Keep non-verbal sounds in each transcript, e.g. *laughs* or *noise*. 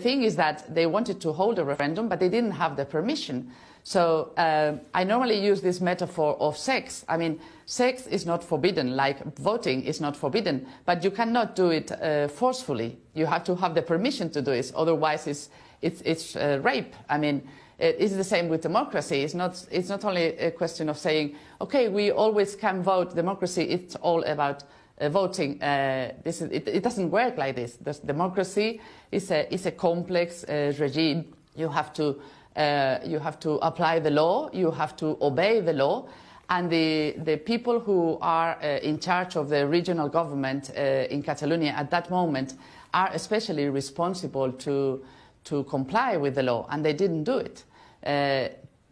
thing is that they wanted to hold a referendum, but they didn't have the permission. So uh, I normally use this metaphor of sex. I mean, sex is not forbidden, like voting is not forbidden, but you cannot do it uh, forcefully. You have to have the permission to do it, otherwise it's, it's, it's uh, rape. I mean, it is the same with democracy. It's not, it's not only a question of saying, okay, we always can vote democracy. It's all about uh, voting. Uh, this is, it, it, doesn't work like this. democracy is a, is a complex uh, regime. You have, to, uh, you have to apply the law, you have to obey the law, and the, the people who are uh, in charge of the regional government uh, in Catalonia at that moment are especially responsible to, to comply with the law, and they didn't do it.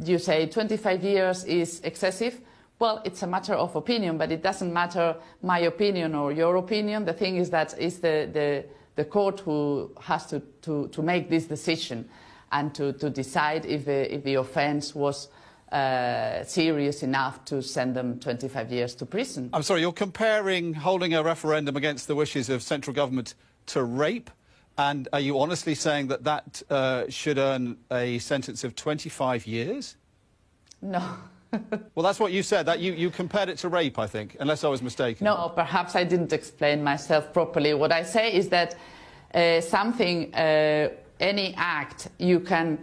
you say 25 years is excessive well, it's a matter of opinion, but it doesn't matter my opinion or your opinion. The thing is that it's the, the, the court who has to, to, to make this decision and to, to decide if the, if the offense was uh, serious enough to send them 25 years to prison. I'm sorry, you're comparing holding a referendum against the wishes of central government to rape? And are you honestly saying that that uh, should earn a sentence of 25 years? No. *laughs* well, that's what you said. That you, you compared it to rape, I think, unless I was mistaken. No, perhaps I didn't explain myself properly. What I say is that uh, something, uh, any act you can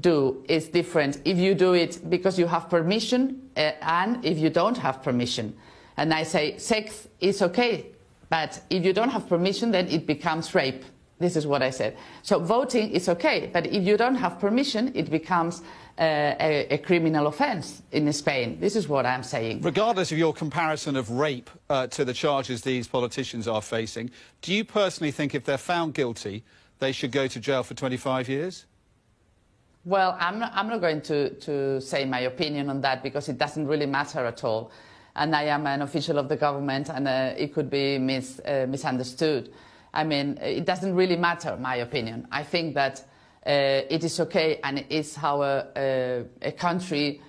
do is different if you do it because you have permission uh, and if you don't have permission. And I say sex is okay, but if you don't have permission, then it becomes rape this is what I said. So voting is okay, but if you don't have permission, it becomes uh, a, a, criminal offence in Spain. This is what I'm saying. Regardless of your comparison of rape uh, to the charges these politicians are facing, do you personally think if they're found guilty, they should go to jail for 25 years? Well, I'm not, I'm not going to, to say my opinion on that because it doesn't really matter at all. And I am an official of the government and uh, it could be mis, uh, misunderstood. I mean, it doesn't really matter, my opinion. I think that uh, it is okay and it's how a, a, a country.